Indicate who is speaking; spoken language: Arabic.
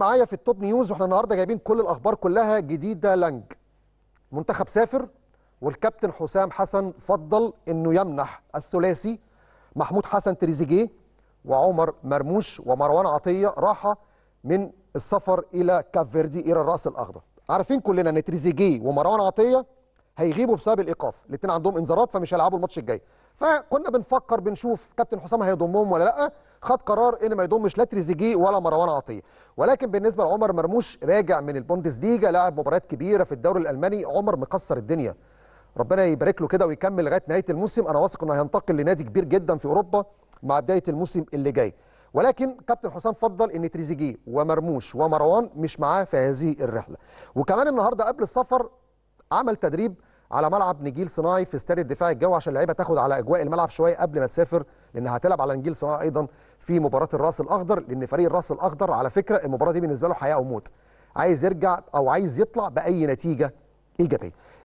Speaker 1: معايا في التوب نيوز واحنا النهارده جايبين كل الاخبار كلها جديده لانج منتخب سافر والكابتن حسام حسن فضل انه يمنح الثلاثي محمود حسن تريزيجيه وعمر مرموش ومروان عطيه راحه من السفر الى كاب فيردي الى الراس الاخضر عارفين كلنا ان تريزيجيه ومروان عطيه هيغيبوا بسبب الايقاف الاثنين عندهم انذارات فمش هيلعبوا الماتش الجاي فكنا بنفكر بنشوف كابتن حسام هيضمهم ولا لا خد قرار ان ما يضمش لا تريزيجيه ولا مروان عطيه ولكن بالنسبه لعمر مرموش راجع من البوندسليجا لاعب مباريات كبيره في الدوري الالماني عمر مكسر الدنيا ربنا يبارك له كده ويكمل لغايه نهايه الموسم انا واثق انه هينتقل لنادي كبير جدا في اوروبا مع بدايه الموسم اللي جاي ولكن كابتن حسام فضل ان تريزيجيه ومرموش ومروان مش معاه في هذه الرحله وكمان النهارده قبل السفر عمل تدريب على ملعب نجيل صناعي في استاد الدفاع الجوي عشان اللعيبه تاخد على اجواء الملعب شويه قبل ما تسافر لان هتلعب على نجيل صناعي ايضا في مباراه الراس الاخضر لان فريق الراس الاخضر على فكره المباراه دي بالنسبه له حياه وموت موت عايز يرجع او عايز يطلع باي نتيجه ايجابيه